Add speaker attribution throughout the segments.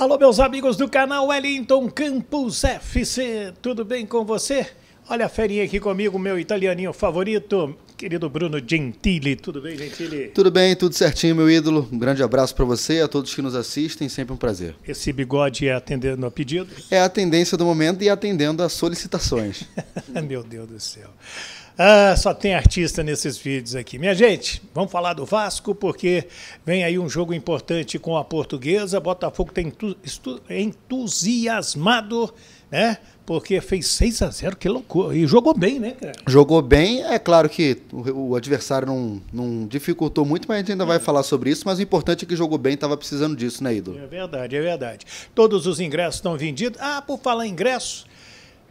Speaker 1: Alô, meus amigos do canal Wellington Campos FC, tudo bem com você? Olha a ferinha aqui comigo, meu italianinho favorito, querido Bruno Gentili. Tudo bem, Gentili?
Speaker 2: Tudo bem, tudo certinho, meu ídolo. Um grande abraço para você e a todos que nos assistem, sempre um prazer.
Speaker 1: Esse bigode é atendendo a pedido? É
Speaker 2: a tendência do momento e atendendo a solicitações.
Speaker 1: meu Deus do céu. Ah, só tem artista nesses vídeos aqui. Minha gente, vamos falar do Vasco, porque vem aí um jogo importante com a portuguesa. Botafogo tem tá entusiasmado, né? Porque fez 6 a 0 que
Speaker 2: loucura. E jogou bem, né, cara? Jogou bem, é claro que o, o adversário não, não, dificultou muito, mas a gente ainda é. vai falar sobre isso. Mas o importante é que jogou bem, estava precisando disso, né, Ido? É
Speaker 1: verdade, é verdade. Todos os ingressos estão vendidos. Ah, por falar em ingresso,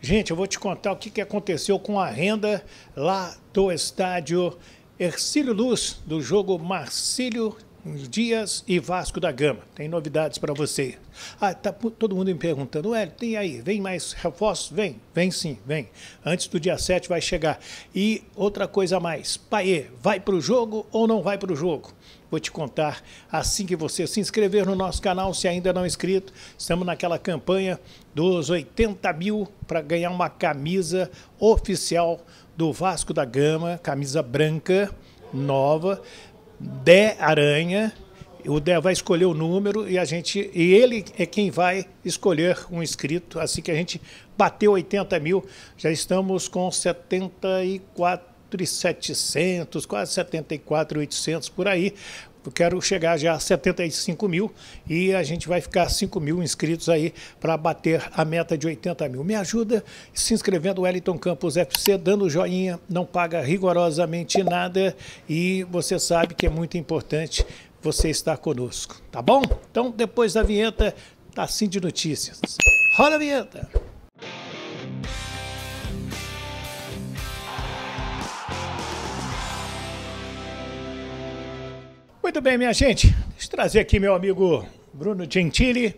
Speaker 1: Gente, eu vou te contar o que, que aconteceu com a renda lá do estádio Ercílio Luz, do jogo Marcílio Dias e Vasco da Gama. Tem novidades para você. Ah, tá todo mundo me perguntando, Hélio, tem aí, vem mais reforços? Vem, vem sim, vem. Antes do dia 7 vai chegar. E outra coisa a mais, Paê, vai para o jogo ou não vai para o jogo? Vou te contar assim que você se inscrever no nosso canal, se ainda não é inscrito. Estamos naquela campanha dos 80 mil para ganhar uma camisa oficial do Vasco da Gama, camisa branca, nova de aranha. O Dé vai escolher o número e a gente e ele é quem vai escolher um inscrito. Assim que a gente bateu 80 mil, já estamos com 74 700, quase 74, 800 por aí. Eu quero chegar já a 75 mil e a gente vai ficar 5 mil inscritos aí para bater a meta de 80 mil. Me ajuda se inscrevendo no Wellington Campos FC, dando joinha, não paga rigorosamente nada e você sabe que é muito importante você estar conosco, tá bom? Então, depois da vinheta, tá assim de notícias. Roda a vinheta! Muito bem, minha gente. Deixa eu trazer aqui meu amigo Bruno Gentili.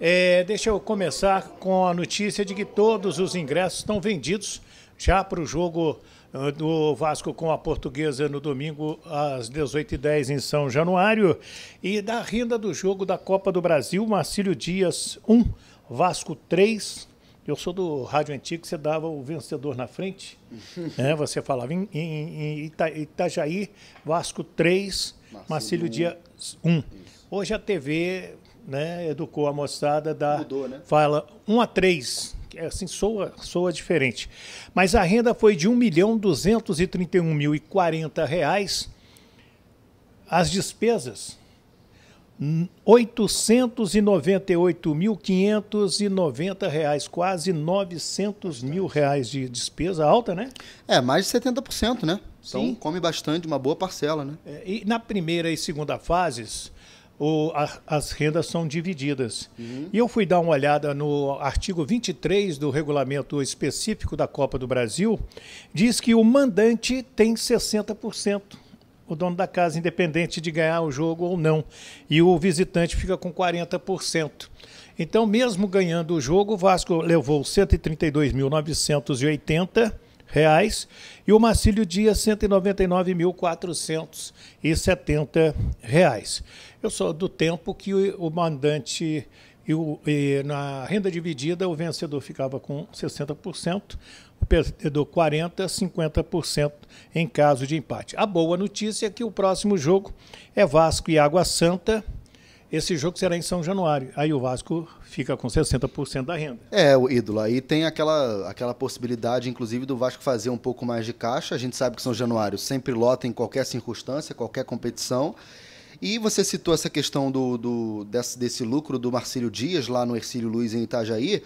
Speaker 1: É, deixa eu começar com a notícia de que todos os ingressos estão vendidos já para o jogo ah, do Vasco com a Portuguesa no domingo às 18h10 em São Januário. E da renda do jogo da Copa do Brasil, Marcílio Dias 1, Vasco 3. Eu sou do Rádio Antigo, você dava o vencedor na frente. né? Você falava em, em, em Ita, Itajaí, Vasco 3, Marcílio, Dias 1. Hoje a TV né, educou a moçada da Mudou, né? fala 1 a 3. É assim soa, soa diferente. Mas a renda foi de R$ 1.231.040. As despesas, R$ 898.590, reais, quase 900 mil reais de despesa alta, né? É, mais de 70%, né? Então Sim. come bastante, uma boa parcela, né? É, e na primeira e segunda fases, o, a, as rendas são divididas. Uhum. E eu fui dar uma olhada no artigo 23 do regulamento específico da Copa do Brasil, diz que o mandante tem 60%. O dono da casa, independente de ganhar o jogo ou não. E o visitante fica com 40%. Então, mesmo ganhando o jogo, o Vasco levou 132.980 reais e o Marcílio Dias, R$ 199.470. Reais. Eu sou do tempo que o, o mandante e, o, e, na renda dividida o vencedor ficava com 60%, o perdedor 40%, 50% em caso de empate. A boa notícia é que o próximo jogo é Vasco e Água Santa. Esse jogo será em São Januário. Aí o Vasco fica com 60% da renda.
Speaker 2: É, o ídolo. Aí tem aquela, aquela possibilidade, inclusive, do Vasco fazer um pouco mais de caixa. A gente sabe que São Januário sempre lota em qualquer circunstância, qualquer competição. E você citou essa questão do, do desse, desse lucro do Marcílio Dias lá no Ercílio Luiz em Itajaí.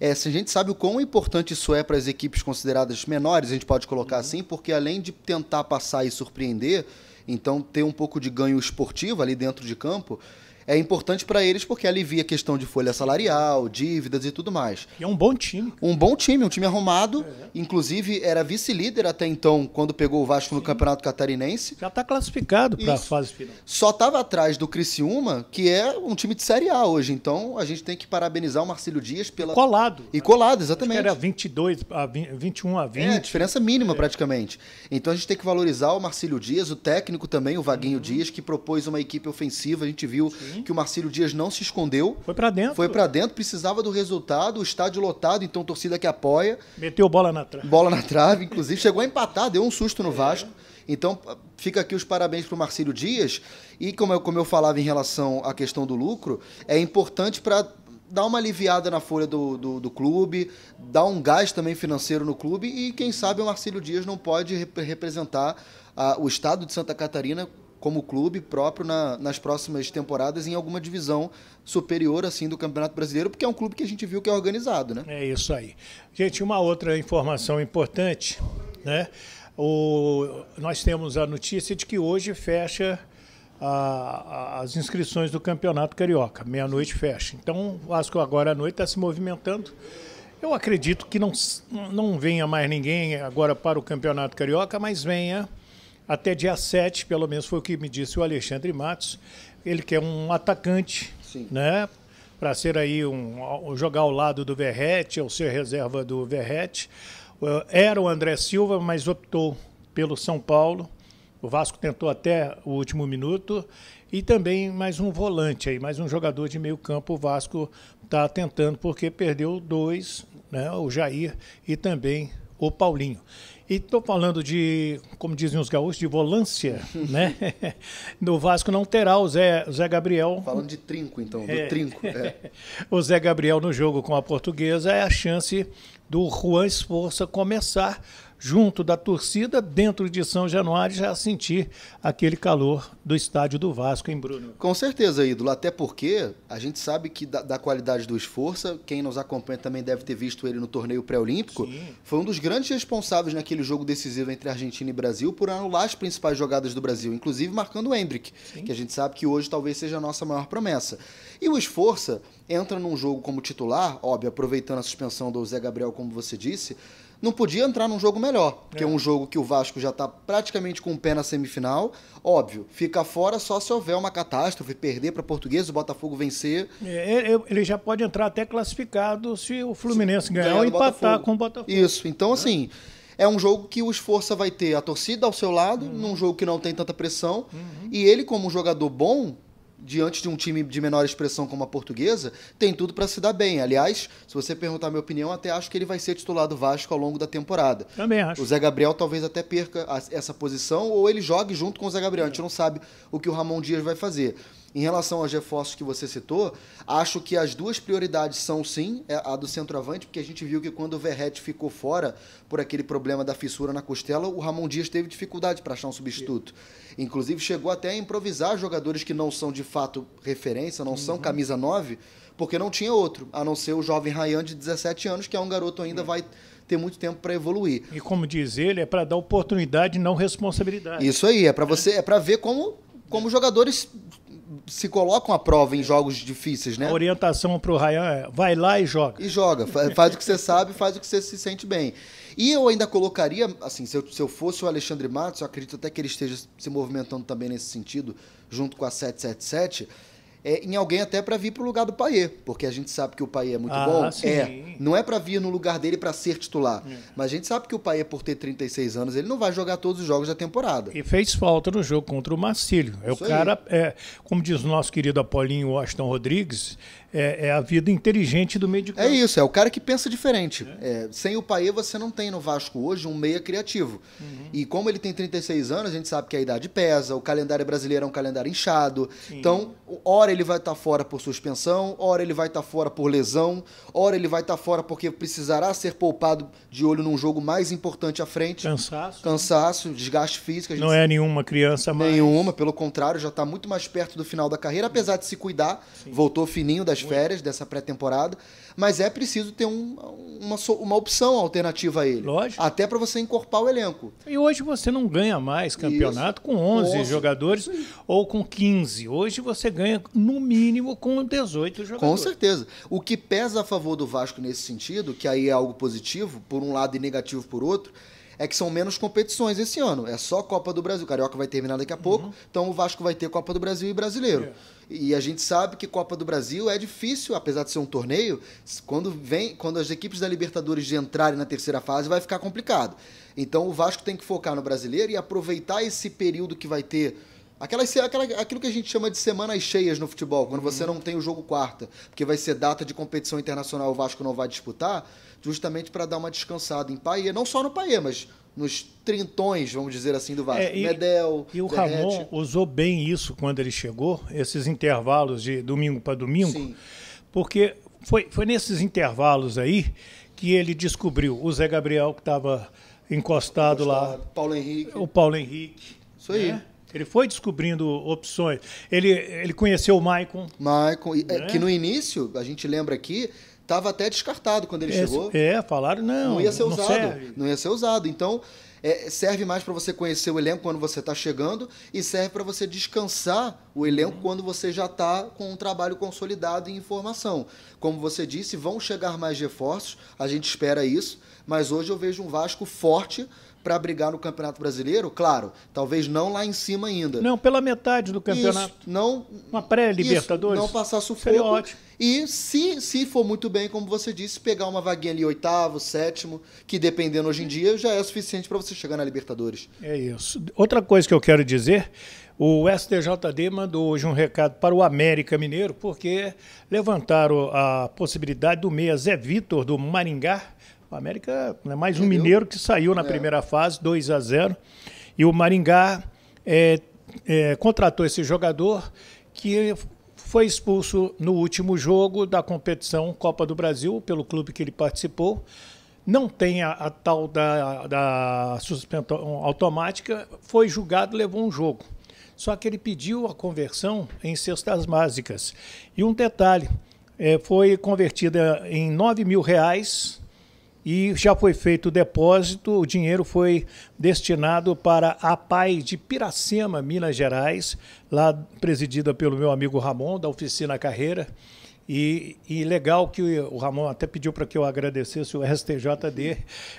Speaker 2: É, se a gente sabe o quão importante isso é para as equipes consideradas menores, a gente pode colocar uhum. assim, porque além de tentar passar e surpreender, então ter um pouco de ganho esportivo ali dentro de campo, é importante para eles porque alivia a questão de folha salarial, dívidas e tudo mais. E é um bom time. Um bom time, um time arrumado. É. Inclusive, era vice-líder até então, quando pegou o Vasco Sim. no Campeonato Catarinense. Já está classificado para a fase final. Só estava atrás do Criciúma, que é um time de Série A hoje. Então, a gente tem que parabenizar o Marcelo Dias pela... colado. E colado, exatamente. Acho que era 22, a 20, 21 a 20. É, diferença mínima é. praticamente. Então, a gente tem que valorizar o Marcelo Dias, o técnico também, o Vaguinho uhum. Dias, que propôs uma equipe ofensiva. A gente viu... Sim que o Marcílio Dias não se escondeu. Foi para dentro. Foi para dentro, precisava do resultado, o estádio lotado, então torcida que apoia. Meteu bola na trave. Bola na trave, inclusive. Chegou a empatar, deu um susto no é. Vasco. Então, fica aqui os parabéns para o Marcílio Dias. E como eu, como eu falava em relação à questão do lucro, é importante para dar uma aliviada na folha do, do, do, clube, dar um gás também financeiro no clube e, quem sabe, o Marcílio Dias não pode rep representar ah, o estado de Santa Catarina como clube próprio na, nas próximas temporadas em alguma divisão superior assim do Campeonato Brasileiro, porque é um clube que a gente viu que é organizado, né? É isso aí. Gente, uma outra informação
Speaker 1: importante, né? O, nós temos a notícia de que hoje fecha a, as inscrições do Campeonato Carioca. Meia-noite fecha. Então, acho Vasco agora à noite está se movimentando. Eu acredito que não, não venha mais ninguém agora para o Campeonato Carioca, mas venha até dia 7, pelo menos foi o que me disse o Alexandre Matos, ele quer é um atacante, Sim. né? Para ser aí um, jogar ao lado do Verrete, ou ser reserva do Verrete. Eh, era o André Silva, mas optou pelo São Paulo. O Vasco tentou até o último minuto. E também mais um volante aí, mais um jogador de meio campo. O Vasco está tentando, porque perdeu dois, né? O Jair e também o Paulinho. E estou falando de, como dizem os gaúchos, de volância, né? No Vasco não terá o Zé, Zé Gabriel. Falando de
Speaker 2: trinco, então, do é. trinco. É.
Speaker 1: o Zé Gabriel no jogo com a portuguesa é a chance do Juan Esforça começar junto da torcida, dentro de São Januário, já sentir aquele calor do estádio do Vasco, hein, Bruno?
Speaker 2: Com certeza, ídolo. Até porque a gente sabe que da, da qualidade do esforço, quem nos acompanha também deve ter visto ele no torneio pré-olímpico. Foi um dos grandes responsáveis naquele jogo decisivo entre Argentina e Brasil por anular as principais jogadas do Brasil, inclusive marcando o Hendrick, Sim. que a gente sabe que hoje talvez seja a nossa maior promessa. E o esforço entra num jogo como titular, óbvio, aproveitando a suspensão do Zé Gabriel, como você disse, não podia entrar num jogo melhor, porque é. um jogo que o Vasco já está praticamente com o pé na semifinal, óbvio, fica fora só se houver uma catástrofe, perder para Português, o Botafogo vencer. É, é, é, ele já pode entrar até classificado se o Fluminense se ganhar ou empatar Botafogo. com o Botafogo. Isso, então né? assim é um jogo que o Esforça vai ter a torcida ao seu lado, uhum. num jogo que não tem tanta pressão. Uhum. E ele, como um jogador bom, diante de um time de menor expressão como a portuguesa, tem tudo para se dar bem. Aliás, se você perguntar a minha opinião, até acho que ele vai ser titular do Vasco ao longo da temporada. Também acho. O Zé Gabriel talvez até perca essa posição ou ele jogue junto com o Zé Gabriel. A gente não sabe o que o Ramon Dias vai fazer. Em relação aos reforços que você citou, acho que as duas prioridades são sim é a do centroavante, porque a gente viu que quando o Verrete ficou fora por aquele problema da fissura na costela, o Ramon Dias teve dificuldade para achar um substituto. Sim. Inclusive chegou até a improvisar jogadores que não são de fato referência, não uhum. são camisa 9, porque não tinha outro, a não ser o jovem Rayan de 17 anos, que é um garoto ainda sim. É. vai ter muito tempo para evoluir.
Speaker 1: E como diz ele, é para dar oportunidade, não responsabilidade. Isso
Speaker 2: aí, é para você, é para ver como como jogadores se colocam à prova em jogos difíceis, né? A orientação para o Ryan é vai lá e joga. E joga, faz o que você sabe, faz o que você se sente bem. E eu ainda colocaria, assim, se eu, se eu fosse o Alexandre Matos, eu acredito até que ele esteja se movimentando também nesse sentido, junto com a 777 é, em alguém até para vir para o lugar do Paier, porque a gente sabe que o Paier é muito ah, bom. Sim. É, não é para vir no lugar dele para ser titular, é. mas a gente sabe que o Paier, por ter 36 anos, ele não vai jogar todos os jogos da temporada. E
Speaker 1: fez falta no jogo contra o Marcílio. É Isso o cara, é, como diz o nosso querido Apolinho Washington Rodrigues, é, é, a vida inteligente do meio de é campo. É isso,
Speaker 2: é o cara que pensa diferente. É. É, sem o Paê, você não tem no Vasco hoje um meia criativo. Uhum. E como ele tem 36 anos, a gente sabe que a idade pesa, o calendário brasileiro é um calendário inchado. Sim. Então, hora ele vai estar tá fora por suspensão, hora ele vai estar tá fora por lesão, hora ele vai estar tá fora porque precisará ser poupado de olho num jogo mais importante à frente. Cansaço. Cansaço, né? desgaste físico. não é nenhuma criança mais. Nenhuma, pelo contrário, já está muito mais perto do final da carreira, apesar de se cuidar. Sim. Voltou fininho das férias, dessa pré-temporada, mas é preciso ter um, uma, uma opção alternativa a ele. Lógico. Até para você encorpar o elenco. E hoje você não ganha mais campeonato Isso. com 11 Nossa. jogadores Sim. ou com 15. Hoje você ganha, no mínimo, com 18 jogadores. Com certeza. O que pesa a favor do Vasco nesse sentido, que aí é algo positivo, por um lado e negativo por outro, é que são menos competições esse ano. É só Copa do Brasil. O Carioca vai terminar daqui a uhum. pouco, uhum. então o Vasco vai ter Copa do Brasil e Brasileiro. Yeah. É. E a gente sabe que Copa do Brasil é difícil, apesar de ser um torneio, quando vem, quando as equipes da Libertadores entrarem na terceira fase, vai ficar complicado. Então o Vasco tem que focar no brasileiro e aproveitar esse período que vai ter Aquelas, aquela, aquilo que a gente chama de semanas cheias no futebol, quando uhum. você não tem o jogo quarta, porque vai ser data de competição internacional, o Vasco não vai disputar, justamente para dar uma descansada em Paia, não só no Paia, mas nos trintões, vamos dizer assim, do Vasco. É, e, Medel, E o Derrete. Ramon
Speaker 1: usou bem isso quando ele chegou, esses intervalos de domingo para domingo, Sim. porque foi, foi nesses intervalos aí que ele descobriu o Zé Gabriel que estava encostado, encostado, lá. Paulo Henrique. O Paulo Henrique. Isso aí. Né? Ele foi descobrindo opções. Ele, ele conheceu o Maicon.
Speaker 2: Maicon, é, né? que no
Speaker 1: início, a
Speaker 2: gente lembra aqui, estava até descartado quando ele chegou. É, falaram, não. Não ia ser não usado. Serve. Não ia ser usado. Então, é, serve mais para você conhecer o elenco quando você está chegando e serve para você descansar o elenco uhum. quando você já está com um trabalho consolidado em informação. Como você disse, vão chegar mais reforços, a gente espera isso, mas hoje eu vejo um Vasco forte para brigar no Campeonato Brasileiro, claro, talvez não lá em cima ainda. Não, pela metade do campeonato. Isso, não
Speaker 1: uma pré-Libertadores. Não passar sufoco. Seria ótimo.
Speaker 2: E se, se for muito bem, como você disse, pegar uma vaguinha ali oitavo, sétimo, que dependendo hoje em dia já é suficiente para você chegar na Libertadores. É isso.
Speaker 1: Outra coisa que eu quero dizer, o STJD mandou hoje um recado para o América Mineiro, porque levantaram a possibilidade do meia Zé Vitor do Maringá o América é mais um Entendeu? mineiro que saiu na é. primeira fase, 2 a 0 E o Maringá é, é, contratou esse jogador que foi expulso no último jogo da competição Copa do Brasil, pelo clube que ele participou. Não tem a, a tal da, da suspensão automática, foi julgado, levou um jogo. Só que ele pediu a conversão em cestas básicas. E um detalhe, é, foi convertida em 9 mil reais e já foi feito o depósito, o dinheiro foi destinado para a PAI de Piracema, Minas Gerais, lá presidida pelo meu amigo Ramon, da Oficina Carreira. E, e legal que o Ramon até pediu para que eu agradecesse o STJD Falei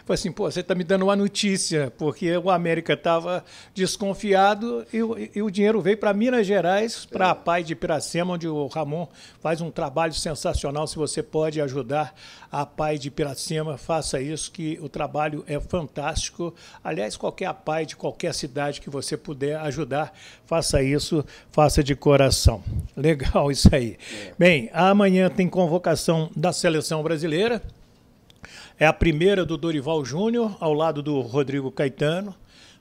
Speaker 1: assim, pô, você está me dando uma notícia, porque o América estava desconfiado e, e, o dinheiro veio para Minas Gerais, para a é. Pai de Piracema, onde o Ramon faz um trabalho sensacional. Se você pode ajudar a Pai de Piracema, faça isso, que o trabalho é fantástico. Aliás, qualquer Pai de qualquer cidade que você puder ajudar, faça isso, faça de coração. Legal isso aí. É. Bem, a Amanhã tem convocação da seleção brasileira. É a primeira do Dorival Júnior, ao lado do Rodrigo Caetano.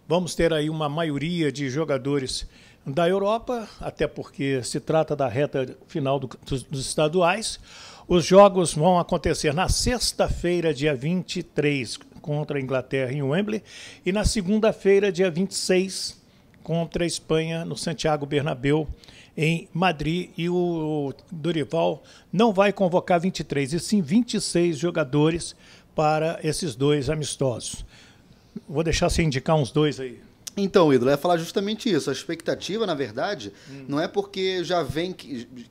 Speaker 1: Vamos ter aí uma maioria de jogadores da Europa, até porque se trata da reta final do, dos, dos estaduais. Os jogos vão acontecer na sexta-feira, dia 23, contra a Inglaterra em Wembley, e na segunda-feira, dia 26, contra a Espanha no Santiago Bernabéu em Madrid e o Dorival não vai convocar 23, e sim 26 jogadores para esses dois amistosos. Vou deixar você indicar uns dois aí.
Speaker 2: Então, ídolo, é falar justamente isso. A expectativa, na verdade, hum. não é porque já vem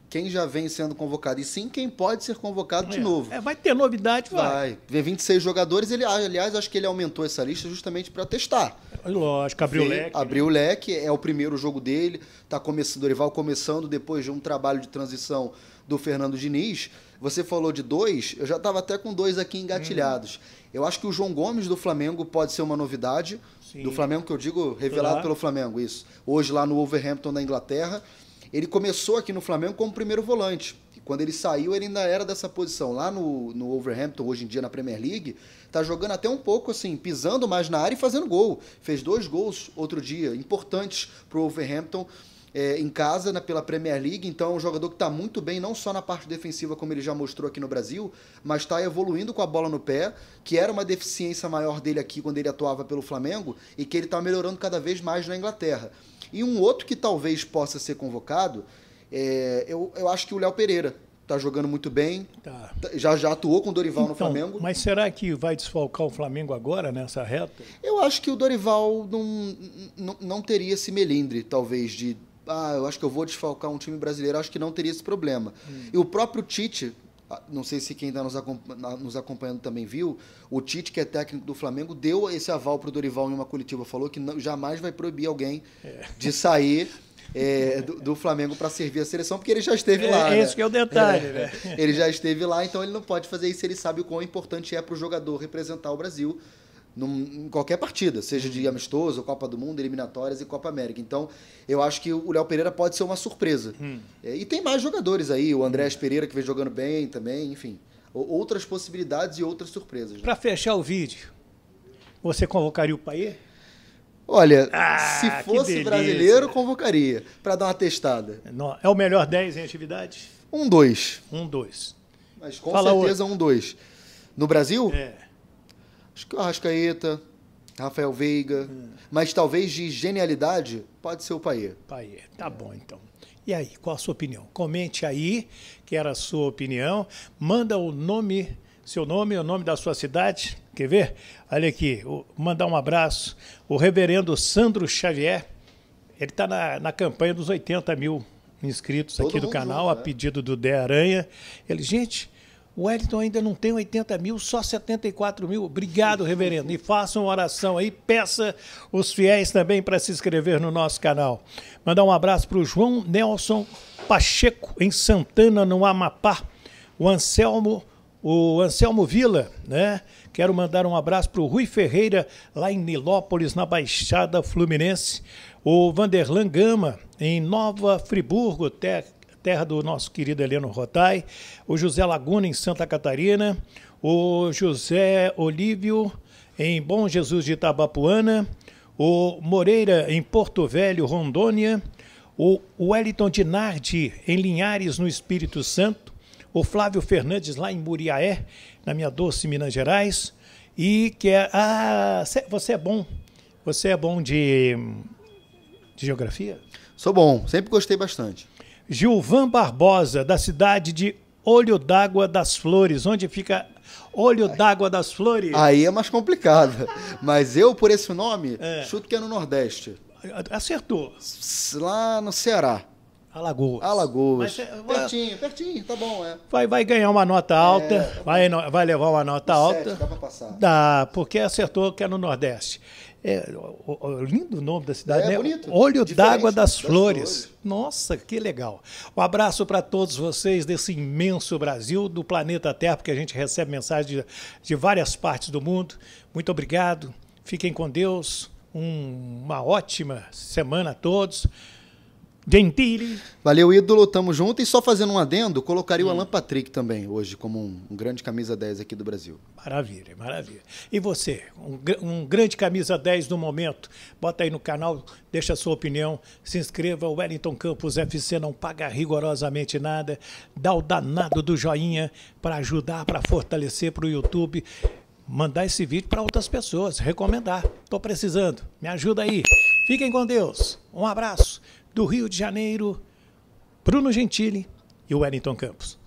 Speaker 2: quem já vem sendo convocado, e sim quem pode ser convocado é. de novo. É, vai ter novidade, vai. Vai. Vem 26 jogadores, ele, aliás, acho que ele aumentou essa lista justamente para testar. Lógico, abriu o leque. Né? Abriu né? o leque, é o primeiro jogo dele, tá começando, Dorival começando depois de um trabalho de transição do Fernando Diniz. Você falou de dois, eu já estava até com dois aqui engatilhados. Hum. Eu acho que o João Gomes do Flamengo pode ser uma novidade. Sim. Do Flamengo, que eu digo, revelado lá. pelo Flamengo, isso. Hoje lá no Wolverhampton da Inglaterra. Ele começou aqui no Flamengo como primeiro volante. E quando ele saiu, ele ainda era dessa posição. Lá no, no Wolverhampton, hoje em dia na Premier League, tá jogando até um pouco assim, pisando mais na área e fazendo gol. Fez dois gols outro dia, importantes pro Wolverhampton. É, em casa na, pela Premier League, então é um jogador que está muito bem, não só na parte defensiva, como ele já mostrou aqui no Brasil, mas está evoluindo com a bola no pé, que era uma deficiência maior dele aqui quando ele atuava pelo Flamengo, e que ele está melhorando cada vez mais na Inglaterra. E um outro que talvez possa ser convocado, é, eu, eu acho que o Léo Pereira tá jogando muito bem. Tá. tá já, já atuou com o Dorival então, no Flamengo.
Speaker 1: Mas será que vai desfalcar o Flamengo agora nessa
Speaker 2: reta? Eu acho que o Dorival não, não, não teria esse melindre, talvez, de. Ah, eu acho que eu vou desfalcar um time brasileiro. Eu acho que não teria esse problema. Hum. E o próprio Tite, ah, não sei se quem está nos, acompanhando também viu, o Tite, que é técnico do Flamengo, deu esse aval para o Dorival em uma coletiva, falou que não, jamais vai proibir alguém é. de sair é, do, do, Flamengo para servir a seleção, porque ele já esteve é, lá. É né? que é o detalhe, é, né? Ele já esteve lá, então ele não pode fazer isso, ele sabe o quão importante é para o jogador representar o Brasil num, em qualquer partida, seja de uhum. amistoso, Copa do Mundo, eliminatórias e Copa América. Então, eu acho que o Léo Pereira pode ser uma surpresa. Hum. É, e tem mais jogadores aí, o Andrés hum. Pereira que vem jogando bem também, enfim. Outras possibilidades e outras surpresas. Né?
Speaker 1: Para fechar o vídeo, você convocaria o Paê? Olha,
Speaker 2: ah, se fosse brasileiro, convocaria, para dar uma testada. é o melhor 10 em atividade? Um dois. Um dois. Mas com Fala certeza outro. um dois. No Brasil? É. Arrascaeta, Rafael Veiga. Hum. Mas talvez de genialidade pode ser o Paier. Paier, tá é. bom então.
Speaker 1: E aí, qual a sua opinião? Comente aí, que era a sua opinião. Manda o nome, seu nome, o nome da sua cidade. Quer ver? Olha aqui, mandar um abraço. O reverendo Sandro Xavier, ele está na, na campanha dos 80 mil inscritos Todo aqui do canal, viu, né? a pedido do De Aranha. Ele, gente, o Wellington ainda não tem 80 mil, só 74 mil. Obrigado, reverendo. E faça uma oração aí, peça os fiéis também para se inscrever no nosso canal. Mandar um abraço para o João Nelson Pacheco, em Santana, no Amapá. O Anselmo, o Anselmo Vila, né? Quero mandar um abraço para o Rui Ferreira, lá em Nilópolis, na Baixada Fluminense. O Vanderlan Gama, em Nova Friburgo, terra do nosso querido Heleno Rotai, o José Laguna em Santa Catarina, o José Olívio em Bom Jesus de Itabapuana, o Moreira em Porto Velho, Rondônia, o Wellington Dinardi em Linhares, no Espírito Santo, o Flávio Fernandes lá em Muriaé, na minha doce Minas Gerais, e que é, ah, você é bom, você é bom de, de geografia? Sou bom, sempre gostei bastante. Gilvan Barbosa, da cidade de Olho d'Água das Flores, onde fica Olho d'Água das Flores.
Speaker 2: Aí é mais complicado. Mas eu, por esse nome, é. chuto que é no Nordeste. Acertou. Lá no Ceará. Alagoas. Alagoas. Mas, é, pertinho, pertinho, tá bom, é. Vai, vai ganhar
Speaker 1: uma nota alta, é, vai, vai levar uma nota alta. Sete, passar. Dá, porque acertou que é no Nordeste. É, o, o, lindo nome da cidade, é, né? Bonito, Olho d'água das, das flores. flores. Nossa, que legal. Um abraço para todos vocês desse imenso Brasil, do planeta Terra, porque a gente recebe mensagens de, de várias partes do mundo. Muito obrigado. Fiquem com Deus. Um, uma ótima semana a todos.
Speaker 2: Gentili. Valeu, ídolo, tamo junto. E só fazendo um adendo, colocaria hum. o Alan Patrick também hoje como um, um, grande camisa 10 aqui do Brasil.
Speaker 1: Maravilha, maravilha. E você, um, um, grande camisa 10 no momento, bota aí no canal, deixa a sua opinião, se inscreva, o Wellington Campos FC não paga rigorosamente nada, dá o danado do joinha para ajudar, para fortalecer para o YouTube mandar esse vídeo para outras pessoas, recomendar. Estou precisando, me ajuda aí. Fiquem com Deus, um abraço do Rio de Janeiro, Bruno Gentili e Wellington Campos.